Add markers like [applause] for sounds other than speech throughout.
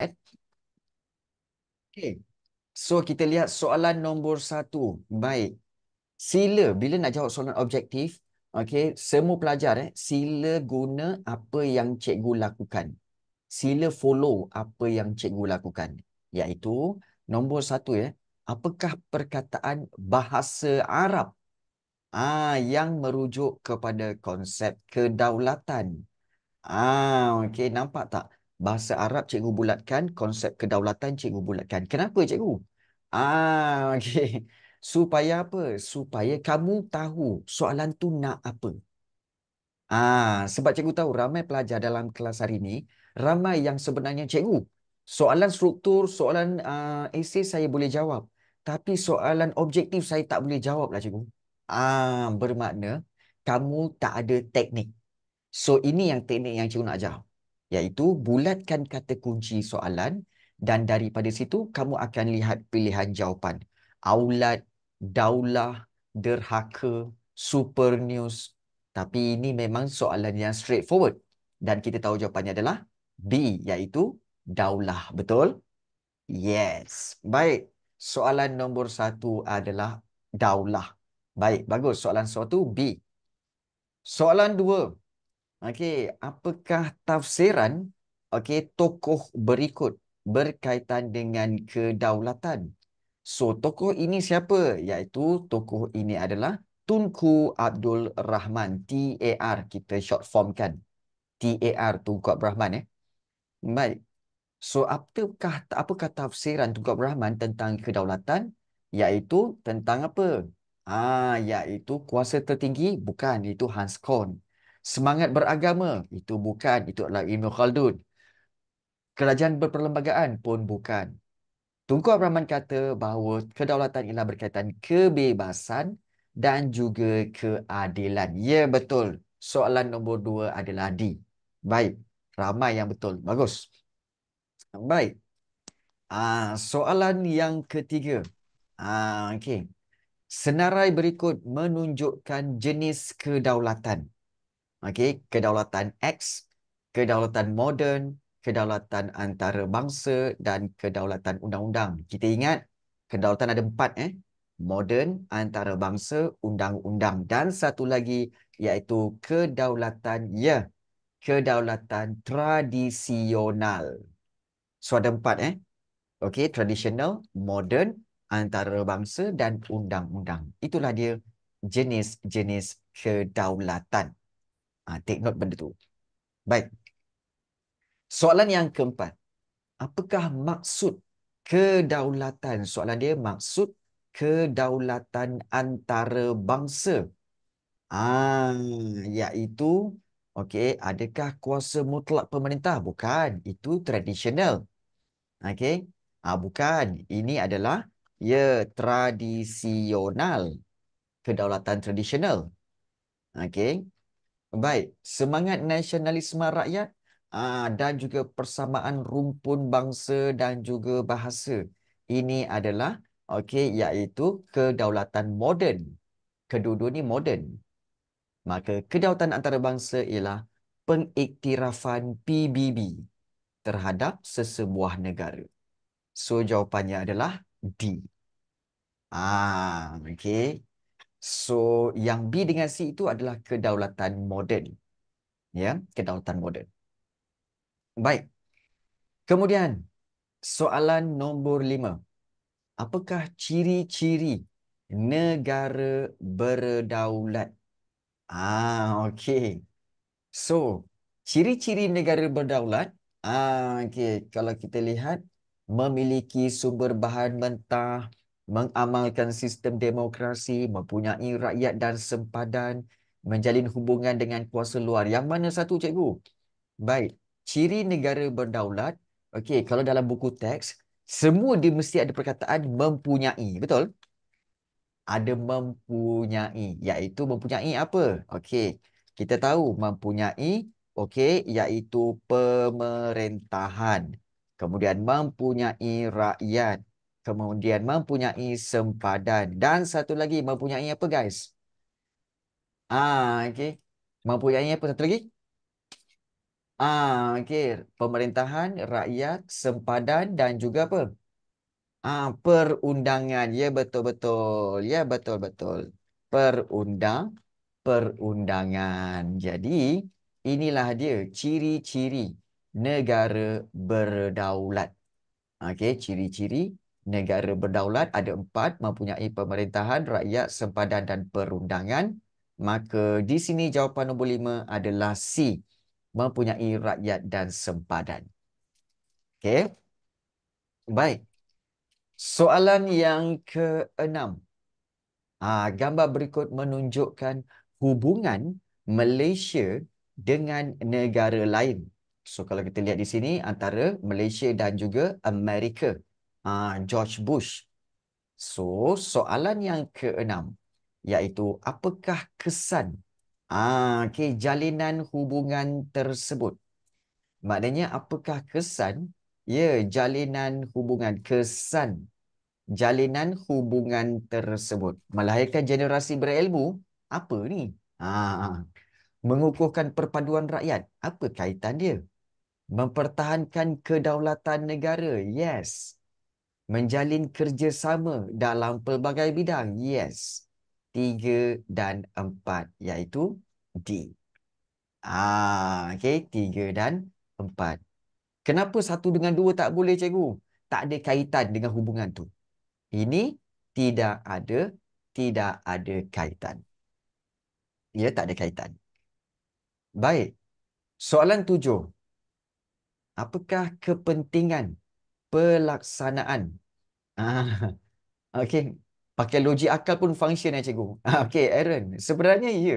Okay. So kita lihat soalan nombor satu. Baik. Sila bila nak jawab soalan objektif, okay, semua pelajar eh, sila guna apa yang cikgu lakukan. Sila follow apa yang cikgu lakukan. Iaitu nombor satu ya. Eh, apakah perkataan bahasa Arab ah yang merujuk kepada konsep kedaulatan? Ah, okay, nampak tak? bahasa Arab cikgu bulatkan, konsep kedaulatan cikgu bulatkan. Kenapa cikgu? Ah, [laughs] okay. Supaya apa? Supaya kamu tahu soalan tu nak apa. Ah, sebab cikgu tahu ramai pelajar dalam kelas hari ini, ramai yang sebenarnya cikgu. Soalan struktur, soalan uh, ah, esei saya boleh jawab. Tapi soalan objektif saya tak boleh jawab lah cikgu. Ah, bermakna kamu tak ada teknik. So ini yang teknik yang cikgu nak jawab iaitu bulatkan kata kunci soalan dan daripada situ kamu akan lihat pilihan jawapan. Aulat, daulah, derhaka, super news. Tapi ini memang soalan yang straightforward. Dan kita tahu jawapannya adalah B iaitu daulah. Betul? Yes. Baik. Soalan nombor satu adalah daulah. Baik. Bagus. Soalan satu B. Soalan dua. Okey, apakah tafsiran okey tokoh berikut berkaitan dengan kedaulatan? So, tokoh ini siapa? Iaitu tokoh ini adalah Tunku Abdul Rahman, TAR kita short formkan. TAR Tunku Abdul Rahman eh. Baik. So, apakah apakah tafsiran Tunku Abdul Rahman tentang kedaulatan? Iaitu tentang apa? Ah, iaitu kuasa tertinggi? Bukan, itu Hans Korn semangat beragama itu bukan itu adalah Ibn Khaldun kerajaan berperlembagaan pun bukan Tunku Abrahman kata bahawa kedaulatan ialah berkaitan kebebasan dan juga keadilan. Ya betul. Soalan nombor dua adalah D. Baik. Ramai yang betul. Bagus. Baik. Ah, soalan yang ketiga. Ah, okay. Senarai berikut menunjukkan jenis kedaulatan okay, kedaulatan X, kedaulatan moden, kedaulatan antara bangsa dan kedaulatan undang-undang. Kita ingat kedaulatan ada empat. Eh? Moden, antara bangsa, undang-undang dan satu lagi iaitu kedaulatan, ya, yeah, kedaulatan tradisional. So ada empat. Eh? Okay, tradisional, moden, antara bangsa dan undang-undang. Itulah dia jenis-jenis kedaulatan. Ha, take note benda tu. Baik. Soalan yang keempat. Apakah maksud kedaulatan? Soalan dia maksud kedaulatan antara bangsa. Ah, iaitu okey, adakah kuasa mutlak pemerintah? Bukan, itu tradisional. Okey. Ah, bukan. Ini adalah ya tradisional kedaulatan tradisional. Okey. Baik, semangat nasionalisme rakyat aa, ah, dan juga persamaan rumpun bangsa dan juga bahasa. Ini adalah okey iaitu kedaulatan moden. Kedua-dua ni moden. Maka kedaulatan antarabangsa ialah pengiktirafan PBB terhadap sesebuah negara. So jawapannya adalah D. Ah, okey. So yang B dengan C itu adalah kedaulatan moden. Ya, yeah? kedaulatan moden. Baik. Kemudian soalan nombor lima. Apakah ciri-ciri negara berdaulat? Ah, okey. So, ciri-ciri negara berdaulat, ah, okey, kalau kita lihat memiliki sumber bahan mentah, mengamalkan sistem demokrasi, mempunyai rakyat dan sempadan, menjalin hubungan dengan kuasa luar. Yang mana satu, cikgu? Baik, ciri negara berdaulat, okey, kalau dalam buku teks, semua dia mesti ada perkataan mempunyai, betul? Ada mempunyai, iaitu mempunyai apa? Okey, kita tahu mempunyai, okey, iaitu pemerintahan. Kemudian mempunyai rakyat, Kemudian mempunyai sempadan. Dan satu lagi mempunyai apa guys? Ah, okay. Mempunyai apa satu lagi? Ah, okay. Pemerintahan, rakyat, sempadan dan juga apa? Ah, perundangan. Ya betul-betul. Ya betul-betul. Perundang, perundangan. Jadi inilah dia ciri-ciri negara berdaulat. Okey, ciri-ciri negara berdaulat ada empat mempunyai pemerintahan rakyat sempadan dan perundangan maka di sini jawapan nombor lima adalah C mempunyai rakyat dan sempadan okey baik soalan yang keenam ah gambar berikut menunjukkan hubungan Malaysia dengan negara lain so kalau kita lihat di sini antara Malaysia dan juga Amerika uh, George Bush. So, soalan yang keenam iaitu apakah kesan ah uh, okay, jalinan hubungan tersebut? Maknanya apakah kesan ya yeah, jalinan hubungan kesan jalinan hubungan tersebut melahirkan generasi berilmu apa ni ah mengukuhkan perpaduan rakyat apa kaitan dia mempertahankan kedaulatan negara yes menjalin kerjasama dalam pelbagai bidang. Yes. Tiga dan empat, iaitu D. Ah, okay, tiga dan empat. Kenapa satu dengan dua tak boleh, cikgu? Tak ada kaitan dengan hubungan tu. Ini tidak ada tidak ada kaitan. Ya, tak ada kaitan. Baik. Soalan tujuh. Apakah kepentingan pelaksanaan. Ah, [laughs] okay. Pakai logik akal pun function eh cikgu. Ah, okay Aaron, sebenarnya ya.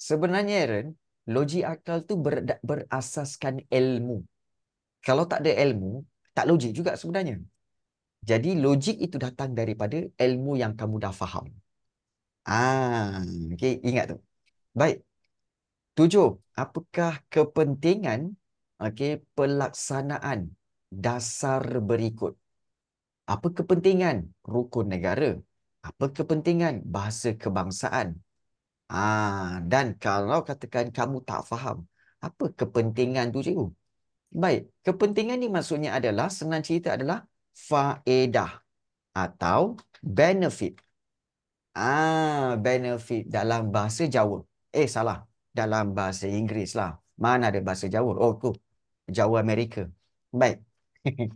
Sebenarnya Aaron, logik akal tu ber, berasaskan ilmu. Kalau tak ada ilmu, tak logik juga sebenarnya. Jadi logik itu datang daripada ilmu yang kamu dah faham. Ah, okay, ingat tu. Baik. Tujuh, apakah kepentingan okay, pelaksanaan dasar berikut. Apa kepentingan rukun negara? Apa kepentingan bahasa kebangsaan? Ah, dan kalau katakan kamu tak faham, apa kepentingan tu cikgu? Baik, kepentingan ni maksudnya adalah senang cerita adalah faedah atau benefit. Ah, benefit dalam bahasa Jawa. Eh, salah. Dalam bahasa Inggeris lah. Mana ada bahasa Jawa? Oh, tu. Jawa Amerika. Baik. [laughs]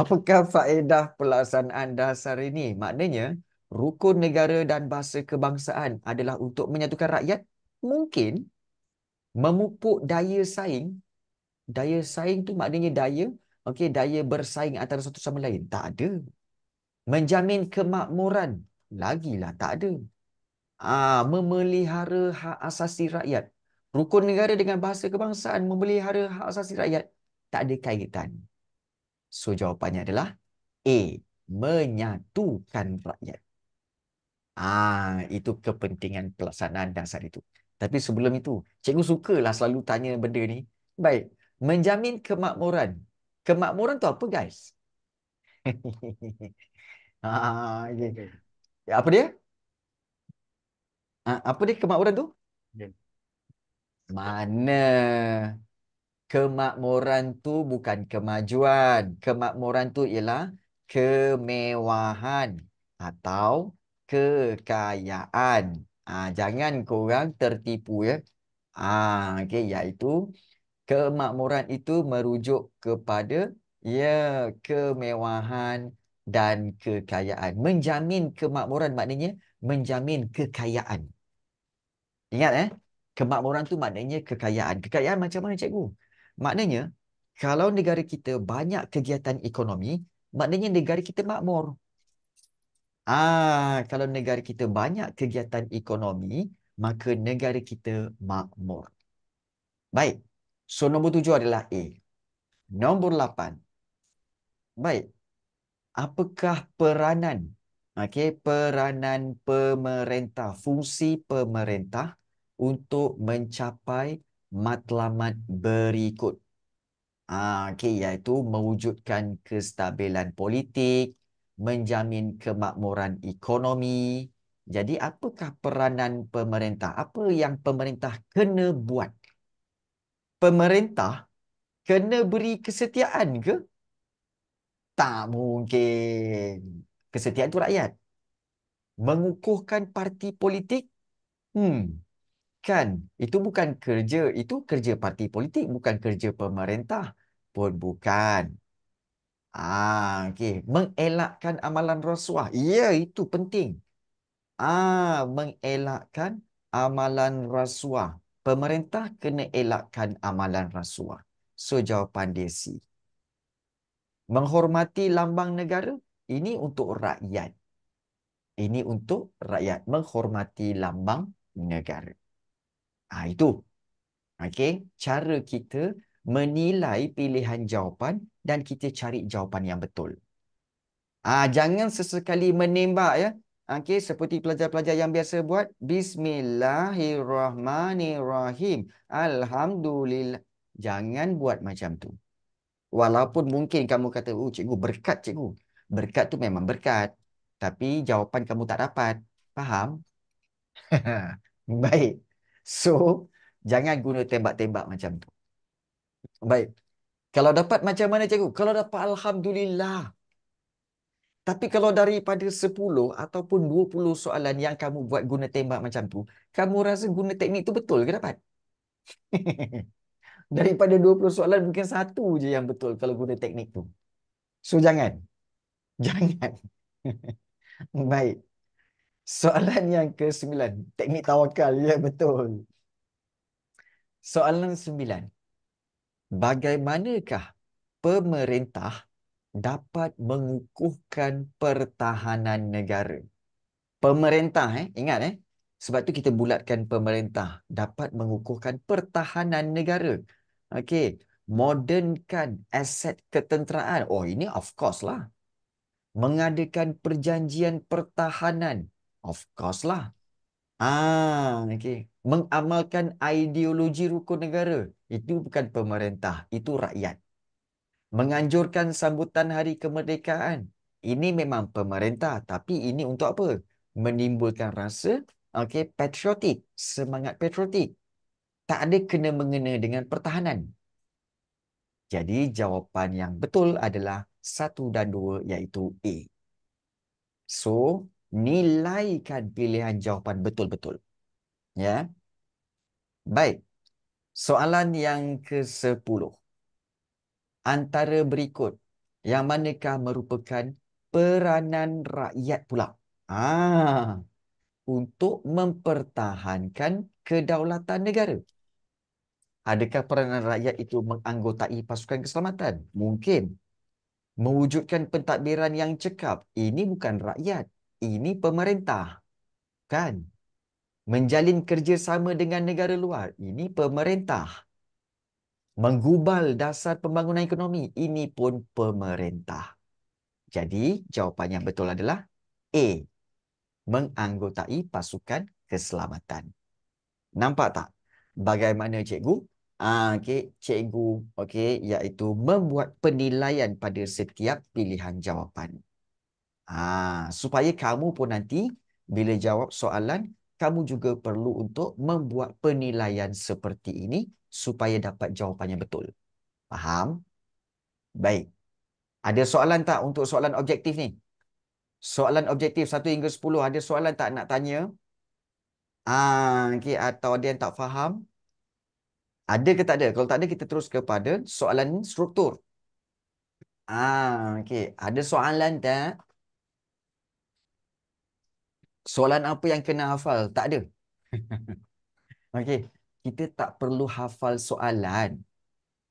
Apakah faedah pelaksanaan dasar ini? Maknanya, rukun negara dan bahasa kebangsaan adalah untuk menyatukan rakyat? Mungkin memupuk daya saing. Daya saing tu maknanya daya okay, daya bersaing antara satu sama lain. Tak ada. Menjamin kemakmuran. Lagilah tak ada. Ah, memelihara hak asasi rakyat. Rukun negara dengan bahasa kebangsaan memelihara hak asasi rakyat. Tak ada kaitan. So jawapannya adalah A menyatukan rakyat. Ah itu kepentingan pelaksanaan dasar itu. Tapi sebelum itu, cikgu sukalah selalu tanya benda ni. Baik, menjamin kemakmuran. Kemakmuran tu apa guys? [laughs] ah, okay. Apa dia? Ah, apa dia kemakmuran tu? Ya. Mana? kemakmuran tu bukan kemajuan. Kemakmuran tu ialah kemewahan atau kekayaan. Ah ha, jangan korang tertipu ya. Ah ha, okey iaitu kemakmuran itu merujuk kepada ya kemewahan dan kekayaan. Menjamin kemakmuran maknanya menjamin kekayaan. Ingat eh, kemakmuran tu maknanya kekayaan. Kekayaan macam mana cikgu? Maknanya, kalau negara kita banyak kegiatan ekonomi, maknanya negara kita makmur. Ah, kalau negara kita banyak kegiatan ekonomi, maka negara kita makmur. Baik. So nombor tujuh adalah A. Nombor lapan. Baik. Apakah peranan? Okay, peranan pemerintah, fungsi pemerintah untuk mencapai matlamat berikut. Ah, okay, iaitu mewujudkan kestabilan politik, menjamin kemakmuran ekonomi. Jadi apakah peranan pemerintah? Apa yang pemerintah kena buat? Pemerintah kena beri kesetiaan ke? Tak mungkin. Kesetiaan tu rakyat. Mengukuhkan parti politik? Hmm, kan itu bukan kerja itu kerja parti politik bukan kerja pemerintah pun bukan ah okey mengelakkan amalan rasuah ya yeah, itu penting ah mengelakkan amalan rasuah pemerintah kena elakkan amalan rasuah so jawapan dia C menghormati lambang negara ini untuk rakyat ini untuk rakyat menghormati lambang negara Ha, itu. okay. cara kita menilai pilihan jawapan dan kita cari jawapan yang betul. Ah ha, jangan sesekali menembak ya. Okay seperti pelajar-pelajar yang biasa buat bismillahirrahmanirrahim. Alhamdulillah. Jangan buat macam tu. Walaupun mungkin kamu kata, "Oh, cikgu berkat, cikgu." Berkat tu memang berkat, tapi jawapan kamu tak dapat. Faham? [laughs] Baik. So, jangan guna tembak-tembak macam tu. Baik. Kalau dapat macam mana cikgu? Kalau dapat Alhamdulillah. Tapi kalau daripada 10 ataupun 20 soalan yang kamu buat guna tembak macam tu, kamu rasa guna teknik tu betul ke dapat? [laughs] daripada 20 soalan mungkin satu je yang betul kalau guna teknik tu. So jangan. [laughs] Jangan. [laughs] Baik. Soalan [laughs] yang ke sembilan, Teknik tawakal. Ya, yeah, betul. Soalan sembilan, Bagaimanakah pemerintah dapat mengukuhkan pertahanan negara? Pemerintah, eh? ingat. Eh? Sebab tu kita bulatkan pemerintah dapat mengukuhkan pertahanan negara. Okey. Modernkan aset ketenteraan. Oh, ini of course lah. Mengadakan perjanjian pertahanan Of course lah. Ah, okay. Mengamalkan ideologi rukun negara. Itu bukan pemerintah. Itu rakyat. Menganjurkan sambutan hari kemerdekaan. Ini memang pemerintah. Tapi ini untuk apa? Menimbulkan rasa okay, patriotik. Semangat patriotik. Tak ada kena-mengena dengan pertahanan. Jadi jawapan yang betul adalah satu dan dua iaitu A. So, nilaikan pilihan jawapan betul-betul. Ya. Baik. Soalan yang ke-10. Antara berikut yang manakah merupakan peranan rakyat pula? Ah. Untuk mempertahankan kedaulatan negara. Adakah peranan rakyat itu menganggotai pasukan keselamatan? Mungkin. Mewujudkan pentadbiran yang cekap. Ini bukan rakyat ini pemerintah. Kan? Menjalin kerjasama dengan negara luar. Ini pemerintah. Menggubal dasar pembangunan ekonomi. Ini pun pemerintah. Jadi, jawapan yang betul adalah A. Menganggotai pasukan keselamatan. Nampak tak? Bagaimana cikgu? Ah, okay. Cikgu, okay. iaitu membuat penilaian pada setiap pilihan jawapan. Ha, supaya kamu pun nanti bila jawab soalan, kamu juga perlu untuk membuat penilaian seperti ini supaya dapat jawapannya betul. Faham? Baik. Ada soalan tak untuk soalan objektif ni? Soalan objektif 1 hingga 10 ada soalan tak nak tanya? Ah, ha, okay. Atau ada yang tak faham? Ada ke tak ada? Kalau tak ada kita terus kepada soalan struktur. Ah, ha, okay. Ada soalan tak? Soalan apa yang kena hafal? Tak ada. [laughs] okay. Kita tak perlu hafal soalan.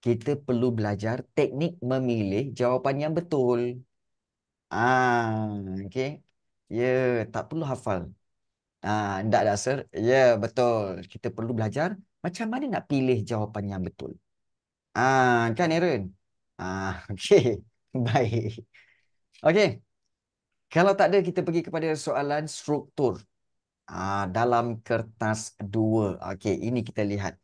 Kita perlu belajar teknik memilih jawapan yang betul. Ah, okay. Ya, yeah, tak perlu hafal. Ah, tak dah, sir. Ya, yeah, betul. Kita perlu belajar macam mana nak pilih jawapan yang betul. Ah, kan Aaron? Ah, [laughs] okay. Baik. Okay. Kalau tak ada, kita pergi kepada soalan struktur uh, dalam kertas dua. Okey, ini kita lihat.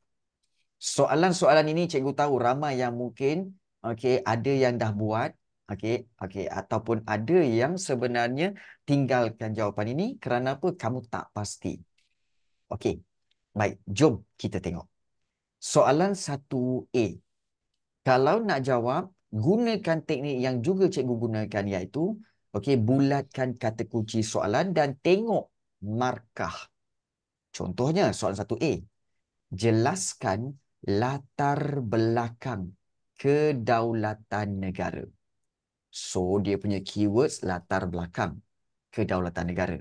Soalan-soalan ini cikgu tahu ramai yang mungkin okey ada yang dah buat okey okey ataupun ada yang sebenarnya tinggalkan jawapan ini kerana apa kamu tak pasti. Okey. Baik, jom kita tengok. Soalan satu a Kalau nak jawab gunakan teknik yang juga cikgu gunakan iaitu Okey, bulatkan kata kunci soalan dan tengok markah. Contohnya soalan 1A. Jelaskan latar belakang kedaulatan negara. So dia punya keywords latar belakang kedaulatan negara.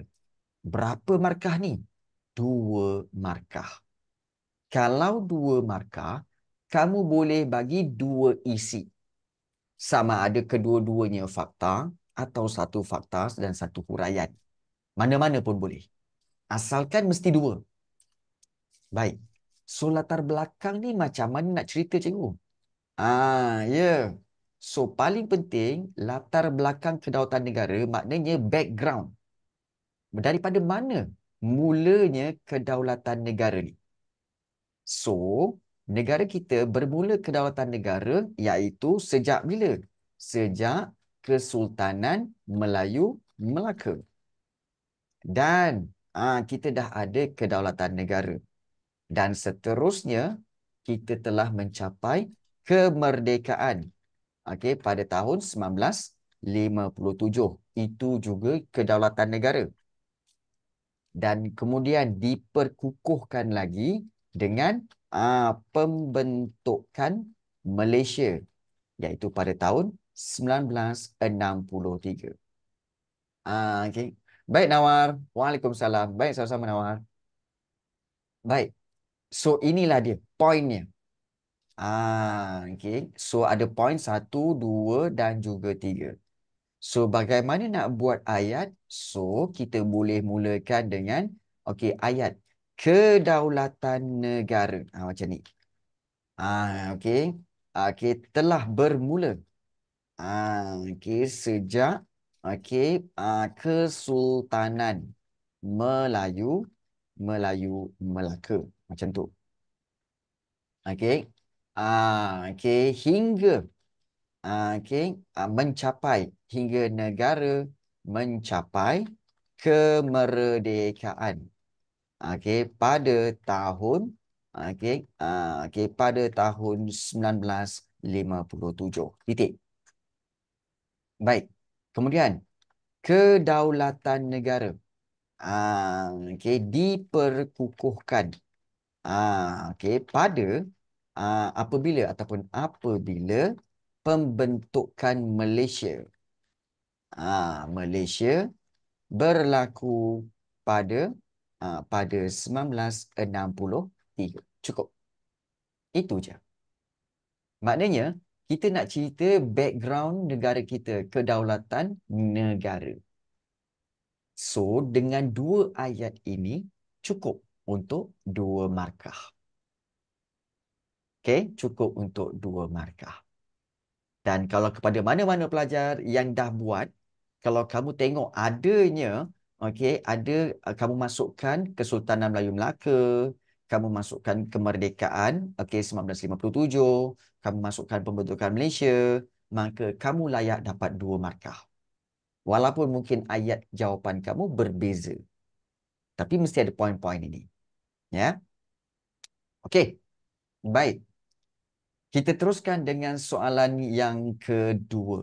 Berapa markah ni? Dua markah. Kalau dua markah, kamu boleh bagi dua isi. Sama ada kedua-duanya fakta atau satu fakta dan satu huraian. Mana-mana pun boleh. Asalkan mesti dua. Baik. So latar belakang ni macam mana nak cerita cikgu? Ah, ya. Yeah. So paling penting latar belakang kedaulatan negara maknanya background. Daripada mana mulanya kedaulatan negara ni? So, negara kita bermula kedaulatan negara iaitu sejak bila? Sejak 1948. Kesultanan Melayu Melaka. Dan aa, ah, kita dah ada kedaulatan negara. Dan seterusnya, kita telah mencapai kemerdekaan okay, pada tahun 1957. Itu juga kedaulatan negara. Dan kemudian diperkukuhkan lagi dengan aa, ah, pembentukan Malaysia iaitu pada tahun 1975. 1963. Ah, okay. Baik Nawar. Waalaikumsalam. Baik sama-sama Nawar. Baik. So inilah dia poinnya. Ah, okay. So ada poin satu, dua dan juga tiga. So bagaimana nak buat ayat? So kita boleh mulakan dengan okay, ayat kedaulatan negara. Ah, macam ni. Ah, okay. Ah, okay, telah bermula. Ah, okey sejak okay ah, kesultanan Melayu Melayu Melaka macam tu. Okey. Ah, okay hingga ah, okey ah, mencapai hingga negara mencapai kemerdekaan. okay pada tahun okay ah, okay pada tahun 1957. Titik. Baik. Kemudian, kedaulatan negara. Ah, okay. Diperkukuhkan. Ah, okay. Pada ah, apabila ataupun apabila pembentukan Malaysia. Ah, Malaysia berlaku pada ah, pada 1963. Cukup. Itu je. Maknanya, kita nak cerita background negara kita, kedaulatan negara. So, dengan dua ayat ini, cukup untuk dua markah. Okay, cukup untuk dua markah. Dan kalau kepada mana-mana pelajar yang dah buat, kalau kamu tengok adanya, okay, ada eh, kamu masukkan Kesultanan Melayu Melaka, kamu masukkan kemerdekaan okay, 1957, kamu masukkan pembentukan Malaysia, maka kamu layak dapat dua markah. Walaupun mungkin ayat jawapan kamu berbeza. Tapi mesti ada poin-poin ini. Ya? Okey. Baik. Kita teruskan dengan soalan yang kedua.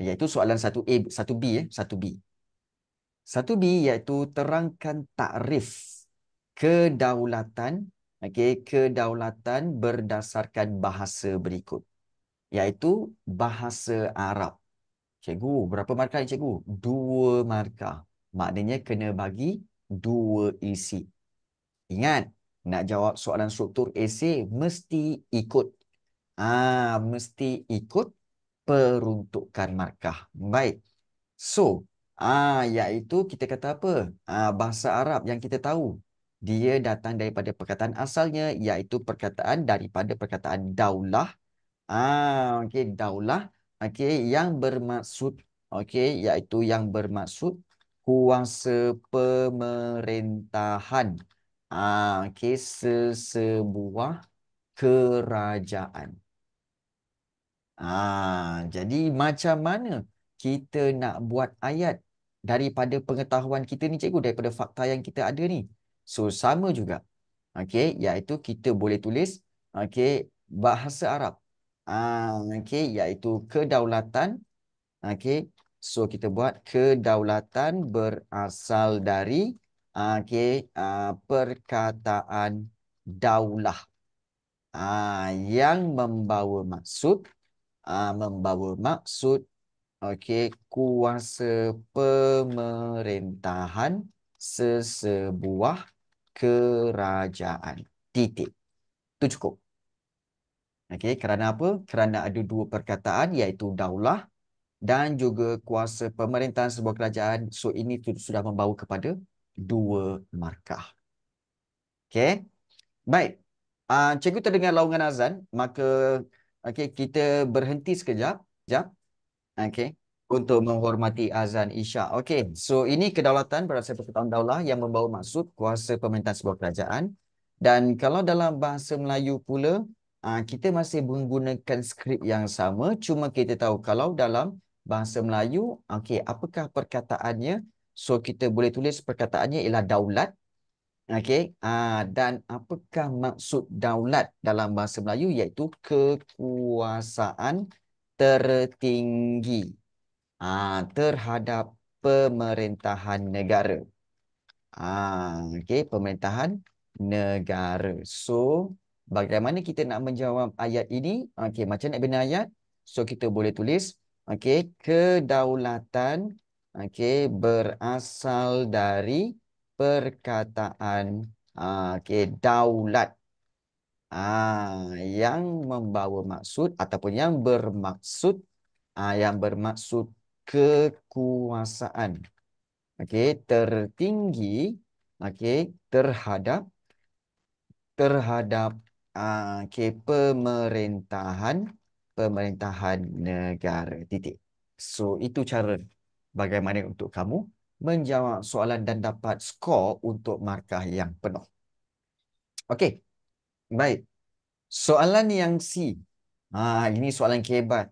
Iaitu soalan 1A, 1B. Ya? 1B. 1B. 1B iaitu terangkan takrif kedaulatan okay, kedaulatan berdasarkan bahasa berikut. Iaitu bahasa Arab. Cikgu, berapa markah ni cikgu? Dua markah. Maknanya kena bagi dua isi. Ingat, nak jawab soalan struktur esay, mesti ikut. Ah, mesti ikut peruntukan markah. Baik. So, ah iaitu kita kata apa? Ah bahasa Arab yang kita tahu dia datang daripada perkataan asalnya iaitu perkataan daripada perkataan daulah ah okey daulah okey yang bermaksud okey iaitu yang bermaksud kuasa pemerintahan ah okey sesebuah kerajaan ah jadi macam mana kita nak buat ayat daripada pengetahuan kita ni cikgu daripada fakta yang kita ada ni So sama juga. Okey, iaitu kita boleh tulis okey bahasa Arab. Ah okey iaitu kedaulatan okey. So kita buat kedaulatan berasal dari okey uh, ah, perkataan daulah. Ah yang membawa maksud ah membawa maksud okey kuasa pemerintahan sesebuah kerajaan. Titik. Itu cukup. Okay, kerana apa? Kerana ada dua perkataan iaitu daulah dan juga kuasa pemerintahan sebuah kerajaan. So ini sudah membawa kepada dua markah. Okay, Baik. Ah uh, cikgu terdengar laungan azan, maka okay, kita berhenti sekejap, jap. Okay untuk menghormati azan isya. Okey, so ini kedaulatan berasal daripada Tuan Daulah yang membawa maksud kuasa pemerintahan sebuah kerajaan. Dan kalau dalam bahasa Melayu pula, ah, kita masih menggunakan skrip yang sama. Cuma kita tahu kalau dalam bahasa Melayu, okey, apakah perkataannya? So kita boleh tulis perkataannya ialah daulat. Okey, ah, dan apakah maksud daulat dalam bahasa Melayu iaitu kekuasaan tertinggi uh, terhadap pemerintahan negara. Ah, ha, okay, pemerintahan negara. So, bagaimana kita nak menjawab ayat ini? Okay, macam nak bina ayat? So, kita boleh tulis. Okay, kedaulatan okay, berasal dari perkataan uh, ha, okay, daulat. Ah, yang membawa maksud ataupun yang bermaksud ah, yang bermaksud kekuasaan okey tertinggi okey terhadap terhadap uh, okey pemerintahan pemerintahan negara titik so itu cara bagaimana untuk kamu menjawab soalan dan dapat skor untuk markah yang penuh okey baik soalan yang C ha ini soalan kebat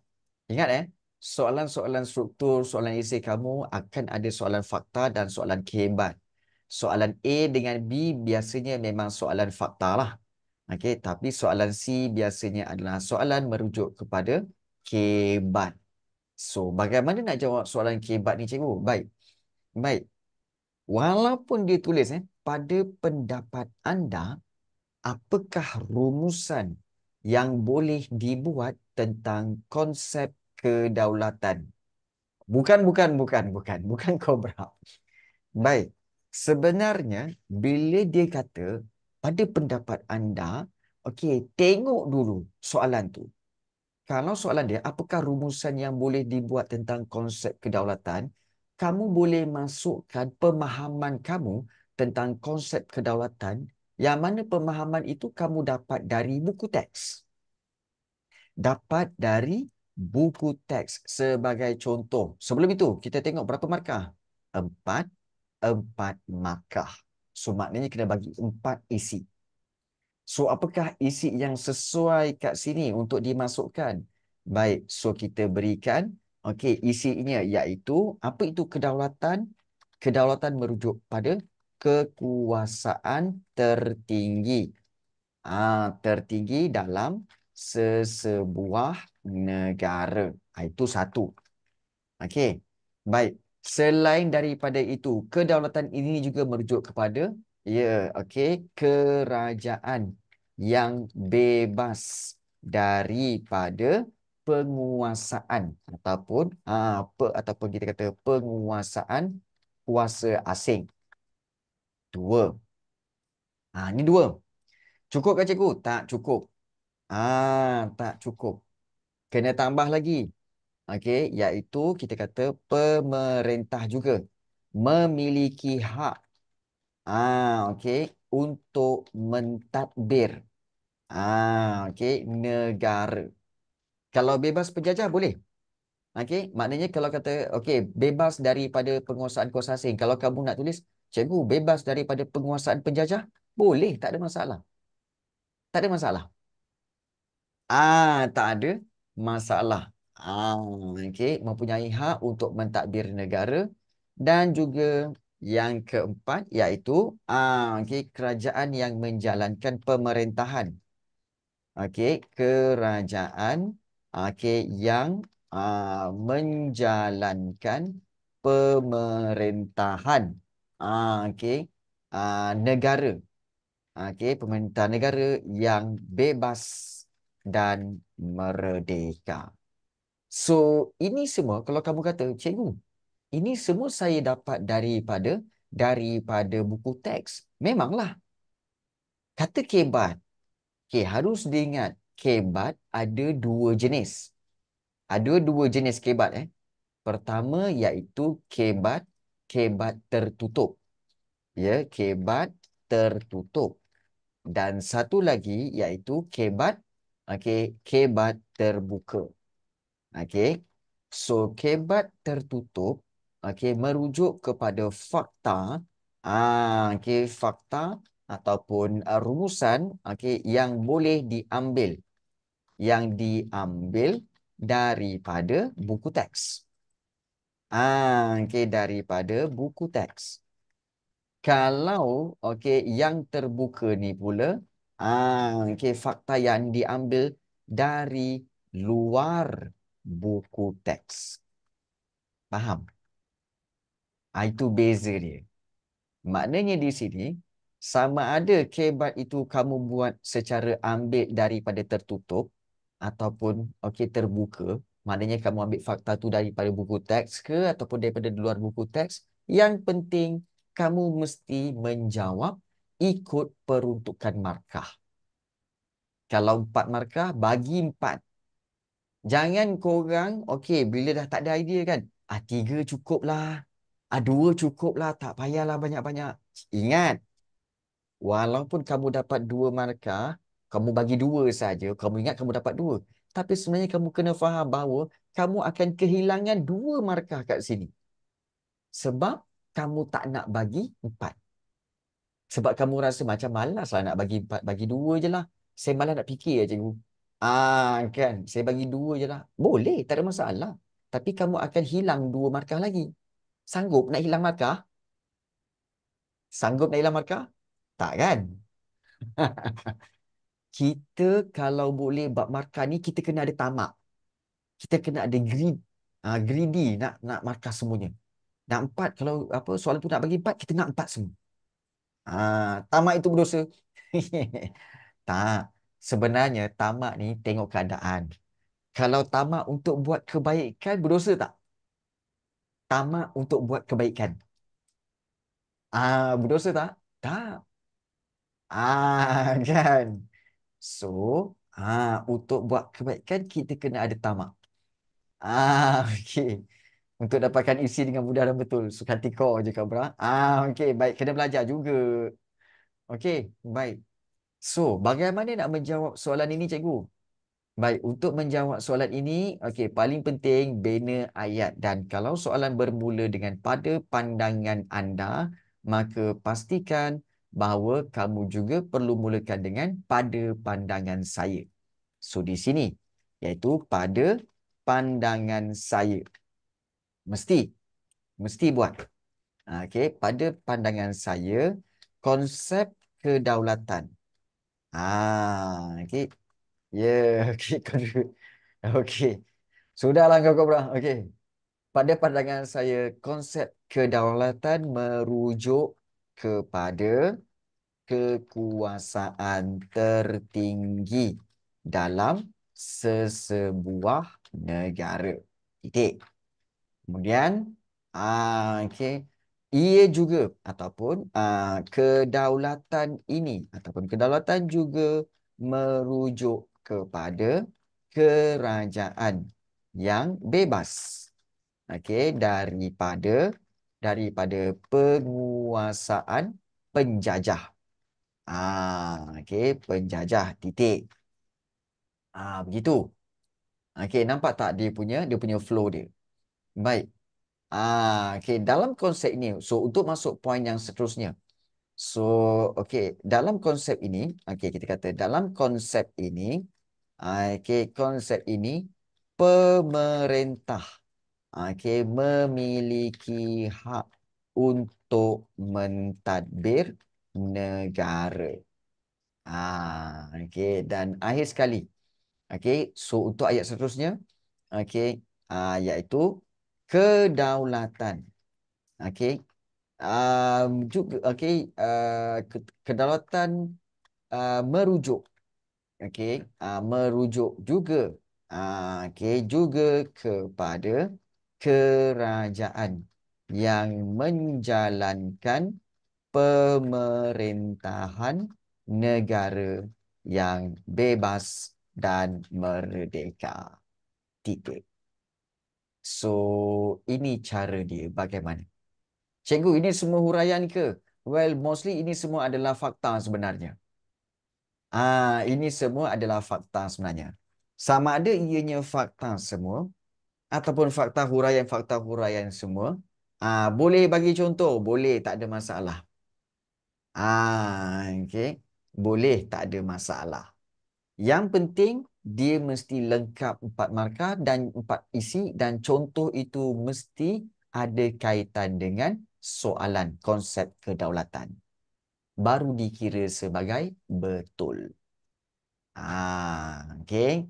ingat eh soalan-soalan struktur, soalan isi kamu akan ada soalan fakta dan soalan kehebat. Soalan A dengan B biasanya memang soalan fakta lah. Okay, tapi soalan C biasanya adalah soalan merujuk kepada kehebat. So, bagaimana nak jawab soalan kehebat ni cikgu? Baik. Baik. Walaupun dia tulis, eh, pada pendapat anda, apakah rumusan yang boleh dibuat tentang konsep kedaulatan. Bukan, bukan, bukan, bukan. Bukan kobra. Baik. Sebenarnya, bila dia kata, pada pendapat anda, okey, tengok dulu soalan tu. Kalau soalan dia, apakah rumusan yang boleh dibuat tentang konsep kedaulatan, kamu boleh masukkan pemahaman kamu tentang konsep kedaulatan yang mana pemahaman itu kamu dapat dari buku teks. Dapat dari buku teks sebagai contoh. Sebelum itu, kita tengok berapa markah? Empat, empat markah. So, maknanya kena bagi empat isi. So, apakah isi yang sesuai kat sini untuk dimasukkan? Baik, so kita berikan okay, isinya iaitu apa itu kedaulatan? Kedaulatan merujuk pada kekuasaan tertinggi. Ah, tertinggi dalam sesebuah negara. Ah, itu satu. Okey. Baik. Selain daripada itu, kedaulatan ini juga merujuk kepada ya, okey, kerajaan yang bebas daripada penguasaan ataupun apa ha, ataupun kita kata penguasaan kuasa asing. Dua. Ah ha, ni dua. Cukup ke cikgu? Tak cukup. Ah ha, tak cukup kena tambah lagi. Okey, iaitu kita kata pemerintah juga memiliki hak ah okey untuk mentadbir ah okey negara. Kalau bebas penjajah boleh. Okey, maknanya kalau kata okey bebas daripada penguasaan kuasa asing. Kalau kamu nak tulis cikgu bebas daripada penguasaan penjajah, boleh, tak ada masalah. Tak ada masalah. Ah, tak ada masalah. Ah, okay. Mempunyai hak untuk mentadbir negara. Dan juga yang keempat iaitu ah, okay. kerajaan yang menjalankan pemerintahan. Okay. Kerajaan okay. yang ah, menjalankan pemerintahan ah, okay. ah, negara. Okay. Pemerintah negara yang bebas dan merdeka. So, ini semua kalau kamu kata, cikgu, ini semua saya dapat daripada daripada buku teks. Memanglah. Kata kebat. Okay, harus diingat, kebat ada dua jenis. Ada dua jenis kebat. Eh. Pertama iaitu kebat, kebat tertutup. Ya, kebat tertutup. Dan satu lagi iaitu kebat Okey, kebat terbuka. Okey. So kebat tertutup okey merujuk kepada fakta ah okey fakta ataupun rumusan okey yang boleh diambil yang diambil daripada buku teks. Ah okey daripada buku teks. Kalau okey yang terbuka ni pula Ah, okay, fakta yang diambil dari luar buku teks. Faham? Ah, itu beza dia. Maknanya di sini, sama ada kebat itu kamu buat secara ambil daripada tertutup ataupun okay terbuka, maknanya kamu ambil fakta tu daripada buku teks ke ataupun daripada luar buku teks, yang penting kamu mesti menjawab ikut peruntukan markah. Kalau empat markah, bagi empat. Jangan korang, okey, bila dah tak ada idea kan, ah, tiga cukuplah, ah, dua cukuplah, tak payahlah banyak-banyak. Ingat, walaupun kamu dapat dua markah, kamu bagi dua saja, kamu ingat kamu dapat dua. Tapi sebenarnya kamu kena faham bahawa kamu akan kehilangan dua markah kat sini. Sebab kamu tak nak bagi empat sebab kamu rasa macam malas lah nak bagi bagi dua je lah. Saya malas nak fikir je, lah, cikgu. Ah kan, saya bagi dua je lah. Boleh, tak ada masalah. Tapi kamu akan hilang dua markah lagi. Sanggup nak hilang markah? Sanggup nak hilang markah? Tak kan? [laughs] kita kalau boleh bab markah ni, kita kena ada tamak. Kita kena ada greed, uh, greedy nak nak markah semuanya. Nak empat, kalau apa soalan tu nak bagi empat, kita nak empat semua. Ha, tamak itu berdosa. [laughs] tak. Sebenarnya tamak ni tengok keadaan. Kalau tamak untuk buat kebaikan berdosa tak? Tamak untuk buat kebaikan. Ah ha, berdosa tak? Tak. Ah ha, [laughs] kan. So, ah ha, untuk buat kebaikan kita kena ada tamak. Ah ha, [laughs] okey untuk dapatkan isi dengan mudah dan betul. Suka hati kau je kau Ah, okey. Baik. Kena belajar juga. Okey. Baik. So, bagaimana nak menjawab soalan ini, cikgu? Baik. Untuk menjawab soalan ini, okey. Paling penting, bina ayat. Dan kalau soalan bermula dengan pada pandangan anda, maka pastikan bahawa kamu juga perlu mulakan dengan pada pandangan saya. So, di sini. Iaitu pada pandangan saya. Mesti. Mesti buat. Ah, okay. Pada pandangan saya, konsep kedaulatan. Ah, okay. Ya, yeah, [laughs] okay. Okay. Sudahlah kau kau berang. Okay. Pada pandangan saya, konsep kedaulatan merujuk kepada kekuasaan tertinggi dalam sesebuah negara. Titik. Kemudian, uh, okay. ia juga ataupun uh, kedaulatan ini ataupun kedaulatan juga merujuk kepada kerajaan yang bebas okay, daripada daripada penguasaan penjajah. Ah, okay, penjajah titik. Ah, begitu. Okay, nampak tak dia punya dia punya flow dia. Baik. Ah, okay. Dalam konsep ini, so untuk masuk poin yang seterusnya. So, okay. Dalam konsep ini, okay, kita kata dalam konsep ini, ah, okay, konsep ini, pemerintah ah, okay, memiliki hak untuk mentadbir negara. Ah, okay. Dan akhir sekali, okay, so untuk ayat seterusnya, okay, ah, yaitu kedaulatan. Okey. Um, juga okey uh, kedaulatan uh, merujuk. Okey, uh, merujuk juga. Uh, okey, juga kepada kerajaan yang menjalankan pemerintahan negara yang bebas dan merdeka. Titik. So, ini cara dia bagaimana. Cikgu, ini semua huraian ke? Well, mostly ini semua adalah fakta sebenarnya. Ah, Ini semua adalah fakta sebenarnya. Sama ada ianya fakta semua ataupun fakta huraian-fakta huraian semua. Ah, Boleh bagi contoh? Boleh, tak ada masalah. Ah, okay. Boleh, tak ada masalah. Yang penting, dia mesti lengkap empat markah dan empat isi dan contoh itu mesti ada kaitan dengan soalan konsep kedaulatan. Baru dikira sebagai betul. Ah, okay.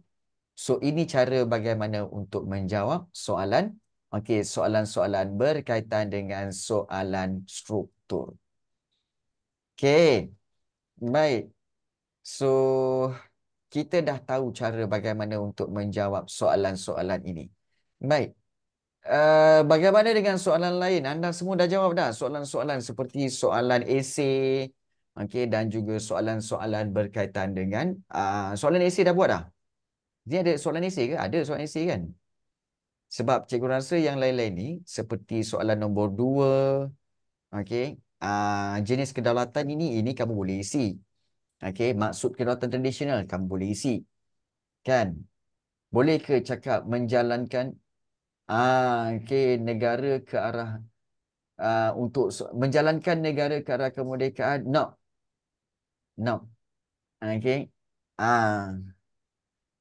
So ini cara bagaimana untuk menjawab soalan. Okay, soalan-soalan berkaitan dengan soalan struktur. Okay, baik. So, kita dah tahu cara bagaimana untuk menjawab soalan-soalan ini. Baik. Uh, bagaimana dengan soalan lain? Anda semua dah jawab dah soalan-soalan seperti soalan esei okay, dan juga soalan-soalan berkaitan dengan uh, soalan esei dah buat dah? Ini ada soalan esei ke? Ada soalan esei kan? Sebab cikgu rasa yang lain-lain ni seperti soalan nombor dua, okay, uh, ah, jenis kedaulatan ini, ini kamu boleh isi. Okay, maksud kedaulatan tradisional kamu boleh isi. Kan? Boleh ke cakap menjalankan ah okay, negara ke arah ah, untuk menjalankan negara ke arah kemerdekaan? No. No. Okay. Ah.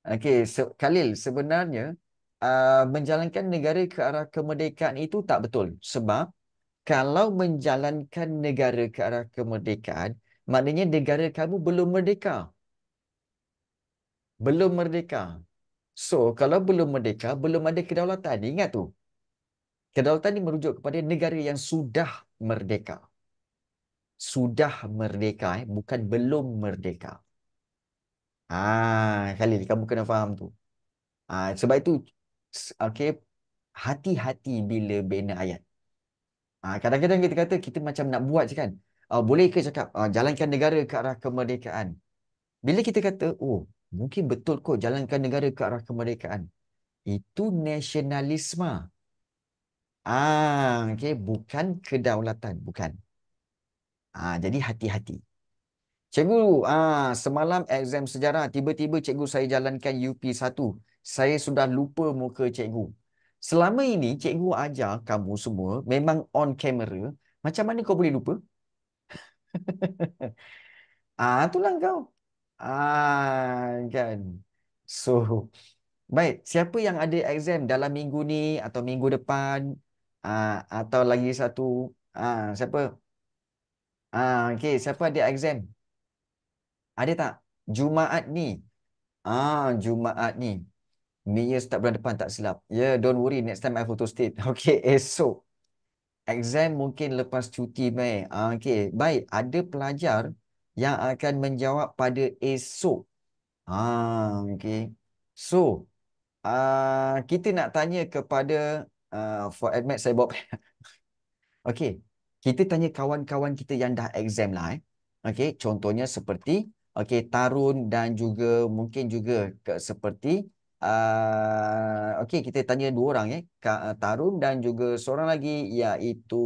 Okay, so, Khalil, sebenarnya ah, menjalankan negara ke arah kemerdekaan itu tak betul. Sebab kalau menjalankan negara ke arah kemerdekaan, Maknanya negara kamu belum merdeka. Belum merdeka. So, kalau belum merdeka, belum ada kedaulatan. Ingat tu. Kedaulatan ini merujuk kepada negara yang sudah merdeka. Sudah merdeka, eh? bukan belum merdeka. Ah, Khalil, kamu kena faham tu. Ah, sebab itu, okay, hati-hati bila bina ayat. Ah, kadang-kadang kita kata kita macam nak buat je kan uh, boleh ke cakap uh, jalankan negara ke arah kemerdekaan bila kita kata oh mungkin betul kot jalankan negara ke arah kemerdekaan itu nasionalisme ah okey bukan kedaulatan bukan ah jadi hati-hati cikgu ah semalam exam sejarah tiba-tiba cikgu saya jalankan UP1 saya sudah lupa muka cikgu selama ini cikgu ajar kamu semua memang on camera macam mana kau boleh lupa [laughs] ah, itulah kau. Ah, kan. So, baik. Siapa yang ada exam dalam minggu ni atau minggu depan ah, atau lagi satu. Ah, siapa? Ah, okay. Siapa ada exam? Ada tak? Jumaat ni. Ah, Jumaat ni. New Year start bulan depan tak silap. Yeah, don't worry. Next time I photo state. [laughs] Okay, esok exam mungkin lepas cuti mai. Ah, okey, baik, ada pelajar yang akan menjawab pada esok. Ha, okey. So, uh, kita nak tanya kepada uh, for admit saya Bob. [laughs] okey, kita tanya kawan-kawan kita yang dah exam lah eh. Okey, contohnya seperti okey Tarun dan juga mungkin juga seperti Uh, ah, okay, kita tanya dua orang eh. Ka, uh, Tarun dan juga seorang lagi iaitu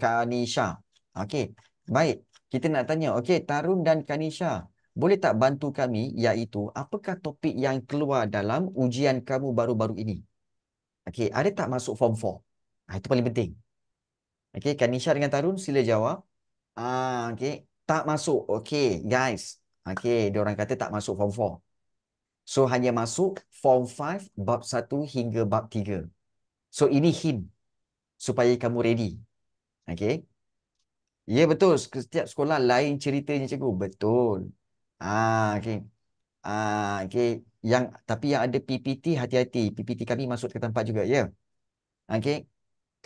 Kanisha. Okay, baik. Kita nak tanya. Okay, Tarun dan Kanisha. Boleh tak bantu kami iaitu apakah topik yang keluar dalam ujian kamu baru-baru ini? Okay, ada tak masuk form 4? Ha, ah, itu paling penting. Okay, Kanisha dengan Tarun sila jawab. Ah, uh, okay. Tak masuk. Okay, guys. Okay, orang kata tak masuk form 4. So hanya masuk form 5, bab 1 hingga bab 3. So ini hin supaya kamu ready. Okay. Ya yeah, betul, setiap sekolah lain ceritanya cikgu. Betul. Ah, okay. Ah, okay. Yang, tapi yang ada PPT, hati-hati. PPT kami masuk ke tempat juga. ya. Yeah. Okay.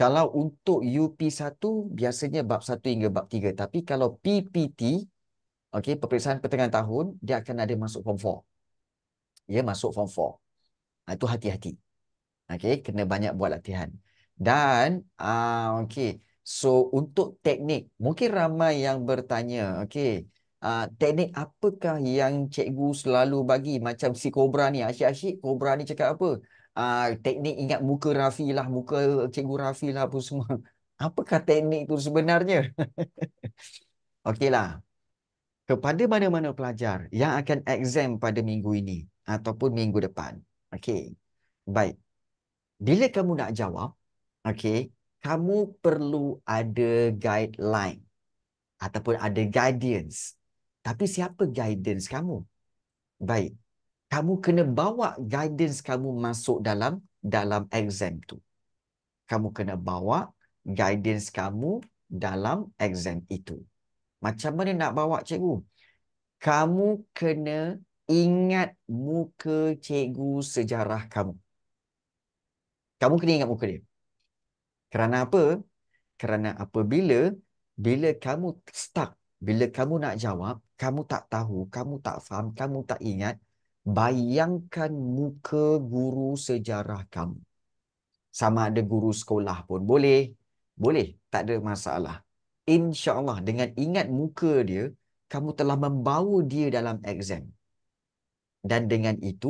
Kalau untuk UP1, biasanya bab 1 hingga bab 3. Tapi kalau PPT, okay, peperiksaan pertengahan tahun, dia akan ada masuk form 4 ya masuk form 4. Ha, itu hati-hati. Okey, kena banyak buat latihan. Dan ah uh, okey, so untuk teknik, mungkin ramai yang bertanya, okey. Uh, ah, teknik apakah yang cikgu selalu bagi macam si kobra ni asyik-asyik kobra ni cakap apa uh, teknik ingat muka Rafi lah muka cikgu Rafi lah apa semua [laughs] apakah teknik tu sebenarnya [laughs] okeylah kepada mana-mana pelajar yang akan exam pada minggu ini ataupun minggu depan. Okey. Baik. Bila kamu nak jawab, okey, kamu perlu ada guideline ataupun ada guidance. Tapi siapa guidance kamu? Baik. Kamu kena bawa guidance kamu masuk dalam dalam exam tu. Kamu kena bawa guidance kamu dalam exam itu. Macam mana nak bawa cikgu? Kamu kena ingat muka cikgu sejarah kamu. Kamu kena ingat muka dia. Kerana apa? Kerana apabila bila kamu stuck, bila kamu nak jawab, kamu tak tahu, kamu tak faham, kamu tak ingat, bayangkan muka guru sejarah kamu. Sama ada guru sekolah pun boleh. Boleh, tak ada masalah. InsyaAllah dengan ingat muka dia, kamu telah membawa dia dalam exam dan dengan itu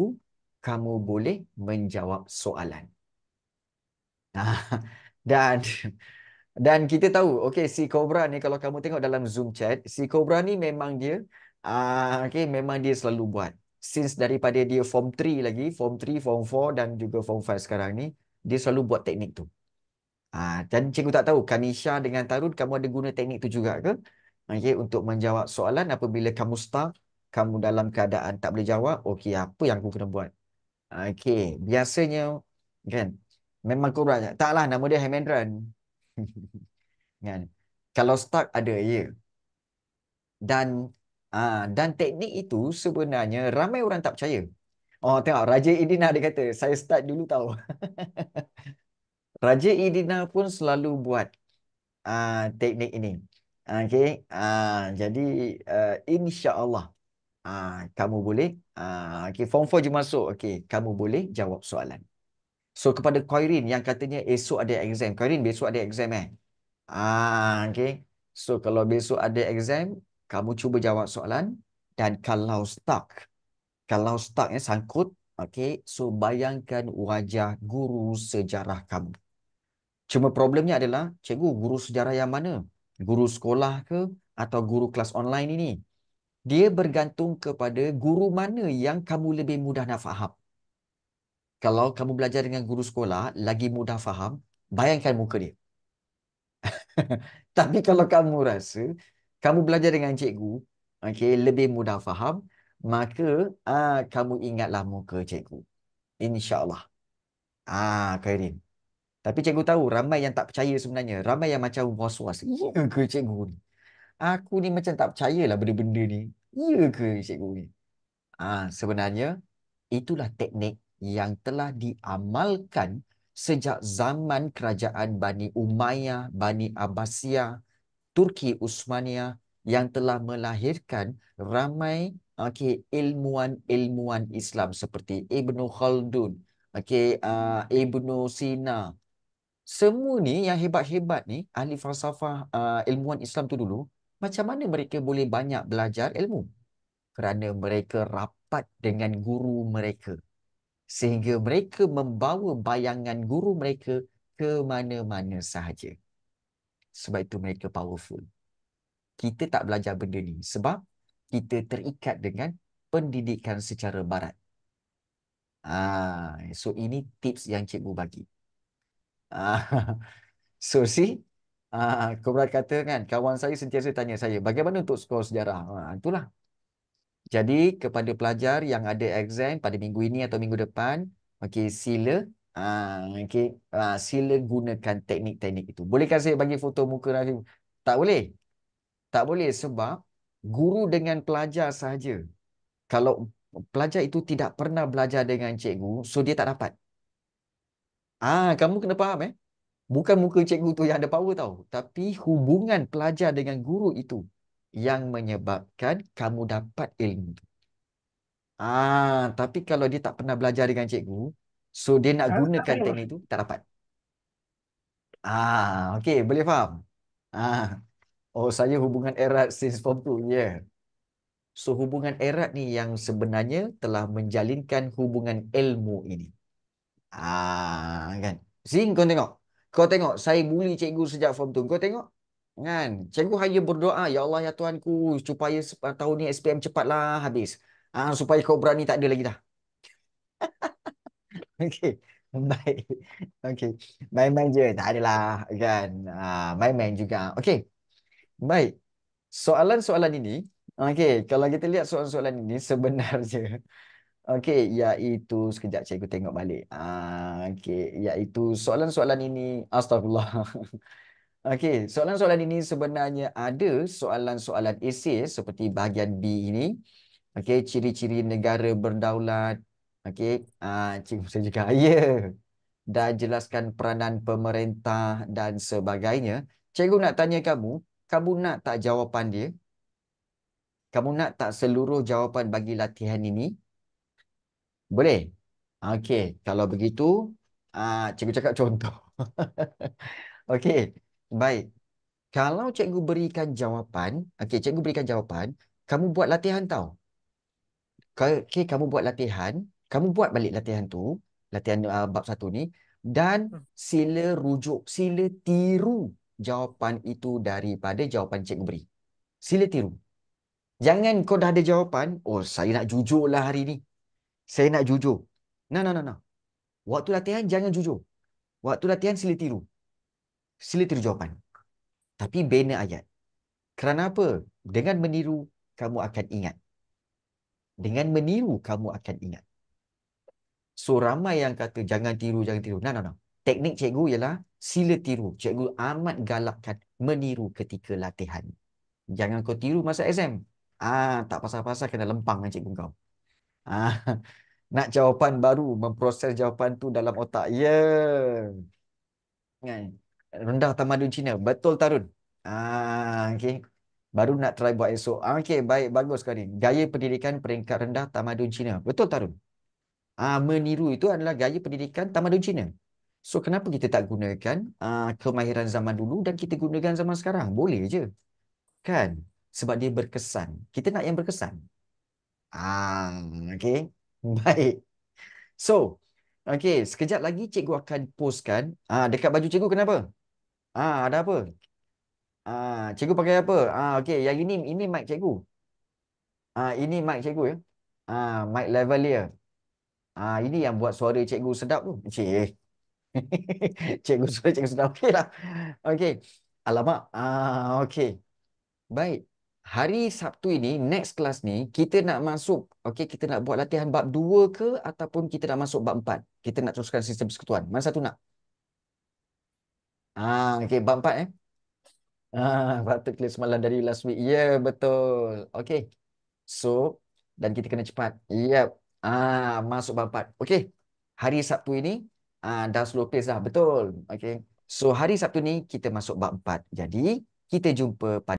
kamu boleh menjawab soalan. Nah, [laughs] dan dan kita tahu okey si Cobra ni kalau kamu tengok dalam Zoom chat, si Cobra ni memang dia uh, ah, okey memang dia selalu buat since daripada dia form 3 lagi, form 3, form 4 dan juga form 5 sekarang ni, dia selalu buat teknik tu. Ah uh, dan cikgu tak tahu Kanisha dengan Tarun kamu ada guna teknik tu juga ke? Okey untuk menjawab soalan apabila kamu start kamu dalam keadaan tak boleh jawab, okey, apa yang aku kena buat? Okey, biasanya, kan, memang kurang. Taklah, nama dia Hemendran. [laughs] kan? Kalau stuck, ada, ya. Yeah. Dan, uh, dan teknik itu sebenarnya ramai orang tak percaya. Oh, tengok, Raja Idina dia kata, saya start dulu tahu. [laughs] Raja Idina pun selalu buat uh, teknik ini. Okey, uh, jadi uh, insya-Allah Ah, kamu boleh. Ah, okay, form four je masuk. Okay, kamu boleh jawab soalan. So, kepada Koirin yang katanya esok ada exam. Koirin besok ada exam eh? Ah, okay. So, kalau besok ada exam, kamu cuba jawab soalan. Dan kalau stuck, kalau stuck ya, sangkut. Okay, so bayangkan wajah guru sejarah kamu. Cuma problemnya adalah, cikgu, guru sejarah yang mana? Guru sekolah ke? Atau guru kelas online ini? dia bergantung kepada guru mana yang kamu lebih mudah nak faham. Kalau kamu belajar dengan guru sekolah, lagi mudah faham, bayangkan muka dia. [laughs] Tapi kalau kamu rasa kamu belajar dengan cikgu, okay, lebih mudah faham, maka ah, kamu ingatlah muka cikgu. InsyaAllah. Ah, Kairin. Tapi cikgu tahu, ramai yang tak percaya sebenarnya. Ramai yang macam was-was. Ya ke cikgu ni? aku ni macam tak percayalah benda-benda ni. Ya ke cikgu ni? Ah, ha, sebenarnya itulah teknik yang telah diamalkan sejak zaman kerajaan Bani Umayyah, Bani Abbasiyah, Turki Usmania yang telah melahirkan ramai okey ilmuan-ilmuan Islam seperti Ibnu Khaldun, okey uh, Ibnu Sina. Semua ni yang hebat-hebat ni ahli falsafah uh, ah, ilmuan Islam tu dulu macam mana mereka boleh banyak belajar ilmu? Kerana mereka rapat dengan guru mereka. Sehingga mereka membawa bayangan guru mereka ke mana-mana sahaja. Sebab itu mereka powerful. Kita tak belajar benda ni sebab kita terikat dengan pendidikan secara barat. Ah, so ini tips yang cikgu bagi. Ah, [laughs] so see, Kumrat ah, kata kan, kawan saya sentiasa tanya saya, bagaimana untuk skor sejarah? Ha, itulah. Jadi, kepada pelajar yang ada exam pada minggu ini atau minggu depan, okay, sila ha, ah, okay, ha, sila gunakan teknik-teknik itu. Bolehkah saya bagi foto muka Rahim? Tak boleh. Tak boleh sebab guru dengan pelajar sahaja. Kalau pelajar itu tidak pernah belajar dengan cikgu, so dia tak dapat. Ah, Kamu kena faham eh. Bukan muka cikgu tu yang ada power tau. Tapi hubungan pelajar dengan guru itu yang menyebabkan kamu dapat ilmu. Ah, tapi kalau dia tak pernah belajar dengan cikgu, so dia nak gunakan teknik itu, tak dapat. Ah, okay, boleh faham? Ah, oh saya hubungan erat since form 2, yeah. So hubungan erat ni yang sebenarnya telah menjalinkan hubungan ilmu ini. Ah, kan? Sing, kau tengok. Kau tengok, saya bully cikgu sejak form tu. Kau tengok. Kan? Cikgu hanya berdoa, Ya Allah, Ya Tuhanku, supaya tahun ni SPM cepatlah habis. ha, supaya kau berani tak ada lagi dah. [laughs] okay. Baik. Okay. Main-main je. Tak adalah. Kan? Ah, main-main uh, juga. Okay. Baik. Soalan-soalan ini, okay, kalau kita lihat soalan-soalan ini, [laughs] sebenarnya, Okey, iaitu sekejap cikgu tengok balik. Ah, okey, iaitu soalan-soalan ini astagfirullah. [laughs] okey, soalan-soalan ini sebenarnya ada soalan-soalan esei seperti bahagian B ini. Okey, ciri-ciri negara berdaulat. Okey, ah cikgu saya juga. [laughs] Ya. Yeah. Dah jelaskan peranan pemerintah dan sebagainya. Cikgu nak tanya kamu, kamu nak tak jawapan dia? Kamu nak tak seluruh jawapan bagi latihan ini? Boleh? Okey, kalau begitu, uh, cikgu cakap [laughs] contoh. Okey, baik. Kalau cikgu berikan jawapan, okey, cikgu berikan jawapan, kamu buat latihan tau. Okey, kamu buat latihan, kamu buat balik latihan tu, latihan uh, bab satu ni, dan hmm. sila rujuk, sila tiru jawapan itu daripada jawapan cikgu beri. Sila tiru. Jangan kau dah ada jawapan, oh saya nak jujurlah hari ni. Saya nak jujur. No, no, no, no. Waktu latihan, jangan jujur. Waktu latihan, sila tiru. Sila tiru jawapan. Tapi bina ayat. Kerana apa? Dengan meniru, kamu akan ingat. Dengan meniru, kamu akan ingat. So, ramai yang kata, jangan tiru, jangan tiru. No, no, no. Teknik cikgu ialah, sila tiru. Cikgu amat galakkan meniru ketika latihan. Jangan kau tiru masa exam. Ah, tak pasal-pasal kena lempang dengan cikgu kau. Ah, nak jawapan baru memproses jawapan tu dalam otak ya yeah. Kan? rendah tamadun Cina betul Tarun ah okay baru nak try buat esok ah, okay baik bagus sekali gaya pendidikan peringkat rendah tamadun Cina betul Tarun ah meniru itu adalah gaya pendidikan tamadun Cina so kenapa kita tak gunakan ah kemahiran zaman dulu dan kita gunakan zaman sekarang boleh je kan sebab dia berkesan kita nak yang berkesan Ah, okay. [laughs] Baik. So, okay. Sekejap lagi cikgu akan postkan. Ah, dekat baju cikgu kenapa? Ah, ada apa? Ah, cikgu pakai apa? Ah, okay. Yang ini, ini mic cikgu. Ah, ini mic cikgu ya. Ah, mic level dia. Ah, ini yang buat suara cikgu sedap tu. Cik. Eh. [laughs] cikgu suara [laughs] cikgu sedap. Okay lah. Okay. Alamak. Ah, okay. Baik hari Sabtu ini, next class ni, kita nak masuk, okay, kita nak buat latihan bab dua ke ataupun kita nak masuk bab empat, Kita nak teruskan sistem persekutuan. Mana satu nak? Ah, okay, bab empat eh. Ah, batu clear semalam dari last week. Ya, yeah, betul. Okay. So, dan kita kena cepat. Yep. Ah, masuk bab empat. Okay. Hari Sabtu ini, ah, dah slow pace lah. Betul. Okay. So, hari Sabtu ni, kita masuk bab empat. Jadi, kita jumpa pada